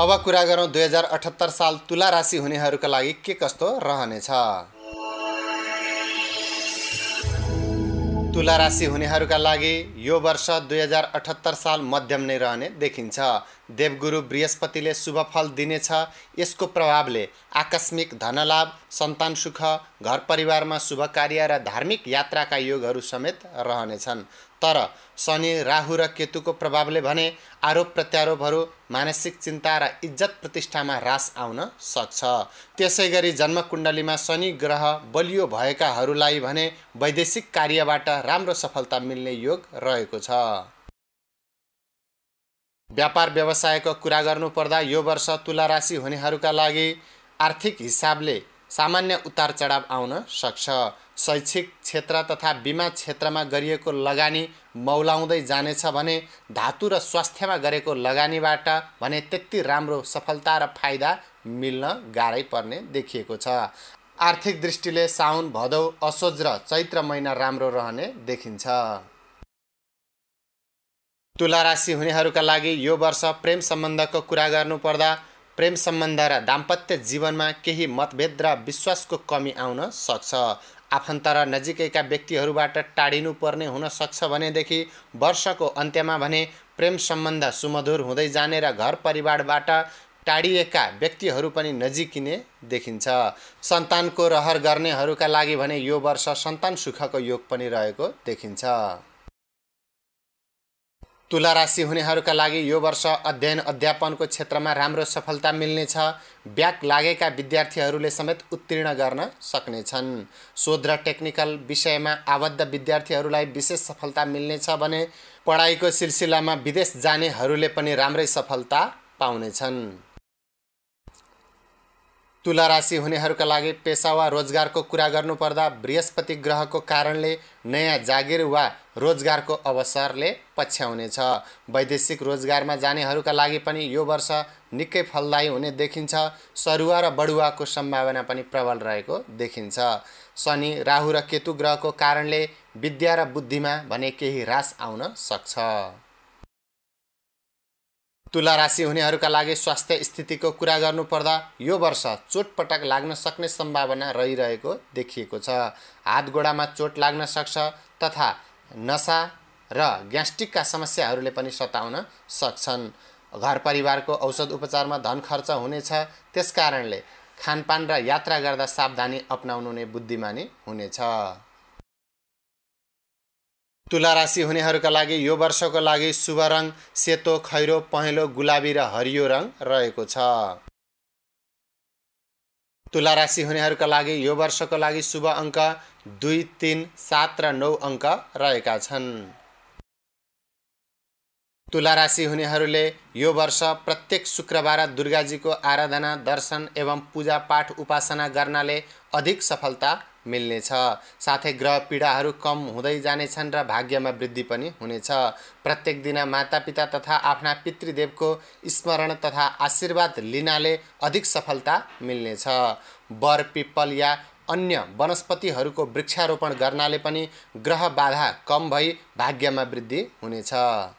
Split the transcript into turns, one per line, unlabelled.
अब कुरा गरौँ दुई हजार अठहत्तर साल तुला राशि हुनेहरूका लागि के कस्तो रहनेछ तुला राशि हुनेहरूका लागि यो वर्ष दुई हजार अठहत्तर साल मध्यम नै रहने देखिन्छ देवगुरु बृहस्पतिले शुभफल दिनेछ यसको प्रभावले आकस्मिक धनलाभ सन्तान सुख घर परिवारमा शुभ कार्य र धार्मिक यात्राका योगहरू समेत रहनेछन् तर शनि राहु र केतुको प्रभावले भने आरोप प्रत्यारोपहरू मानसिक चिन्ता र इज्जत प्रतिष्ठामा ह्रास आउन सक्छ त्यसै गरी जन्मकुण्डलीमा शनि ग्रह बलियो भएकाहरूलाई भने वैदेशिक कार्यबाट राम्रो सफलता मिल्ने योग रहेको छ व्यापार व्यवसायको कुरा गर्नुपर्दा यो वर्ष तुला राशि हुनेहरूका लागि आर्थिक हिसाबले सामान्य उतार चढाव आउन सक्छ शैक्षिक क्षेत्र तथा बिमा क्षेत्रमा गरिएको लगानी मौलाउँदै जानेछ भने धातु र स्वास्थ्यमा गरेको लगानीबाट भने त्यति राम्रो सफलता र फाइदा मिल्न गाह्रै पर्ने देखिएको छ आर्थिक दृष्टिले साउन भदौ असोज र चैत्र महिना राम्रो रहने देखिन्छ तुला राशि हुनेहरूका लागि यो वर्ष प्रेम सम्बन्धको कुरा गर्नुपर्दा प्रेम सम्बन्ध र दाम्पत्य जीवनमा केही मतभेद र विश्वासको कमी आउन सक्छ आफन्त र नजिकैका व्यक्तिहरूबाट टाढिनुपर्ने हुन सक्छ भनेदेखि वर्षको अन्त्यमा भने प्रेम सम्बन्ध सुमधुर हुँदै जाने र घर परिवारबाट टाढिएका व्यक्तिहरू पनि नजिकिने देखिन्छ सन्तानको रहर गर्नेहरूका लागि भने यो वर्ष सन्तान सुखको योग पनि रहेको देखिन्छ तुला राशि हुनेहरूका लागि यो वर्ष अध्ययन अध्यापनको क्षेत्रमा राम्रो सफलता मिल्नेछ ब्याक लागेका विद्यार्थीहरूले समेत उत्तीर्ण गर्न सक्नेछन् शोध र टेक्निकल विषयमा आबद्ध विद्यार्थीहरूलाई विशेष सफलता मिल्नेछ भने पढाइको सिलसिलामा विदेश जानेहरूले पनि राम्रै सफलता पाउनेछन् तुला राशि हुनेहरूका लागि पेसा वा रोजगारको कुरा गर्नुपर्दा बृहस्पति ग्रहको कारणले नयाँ जागिर वा रोजगारको अवसरले पछ्याउनेछ वैदेशिक रोजगारमा जानेहरूका लागि पनि यो वर्ष निकै फलदायी हुने देखिन्छ सरुवा र बडुवाको सम्भावना पनि प्रबल रहेको देखिन्छ शनि राहु र केतु ग्रहको कारणले विद्या र बुद्धिमा भने केही ह्रास आउन सक्छ तुला राशि हुनेहरूका लागि स्वास्थ्य स्थितिको कुरा गर्नुपर्दा यो वर्ष चोटपटक लाग्न सक्ने सम्भावना रहिरहेको देखिएको छ हात गोडामा चोट लाग्न सक्छ तथा नसा र ग्यास्ट्रिकका समस्याहरूले पनि सताउन सक्छन् घर परिवारको औषध उपचारमा धन खर्च हुनेछ त्यसकारणले खानपान र यात्रा गर्दा सावधानी अप्नाउनु नै बुद्धिमानी हुनेछ तुला राशि हुनेहरूका लागि यो वर्षको लागि शुभ रङ सेतो खैरो पहेँलो गुलाबी र हरियो रङ रहेको छ तुला राशि हुनेहरूका लागि यो वर्षको लागि शुभ अङ्क दुई तिन सात र नौ अङ्क रहेका छन् तुला राशि हुनेहरूले यो वर्ष प्रत्येक शुक्रबार दुर्गाजीको आराधना दर्शन एवं पूजा पाठ उपासना गर्नाले अधिक सफलता मिल्नेछ साथै ग्रह पीडाहरू कम हुँदै जानेछन् र भाग्यमा वृद्धि पनि हुनेछ प्रत्येक दिन मातापिता तथा आफ्ना पितृदेवको स्मरण तथा आशीर्वाद लिनाले अधिक सफलता मिल्नेछ बर पिप्पल या अन्य वनस्पतिहरूको वृक्षारोपण गर्नाले पनि ग्रह बाधा कम भई भाग्यमा वृद्धि हुनेछ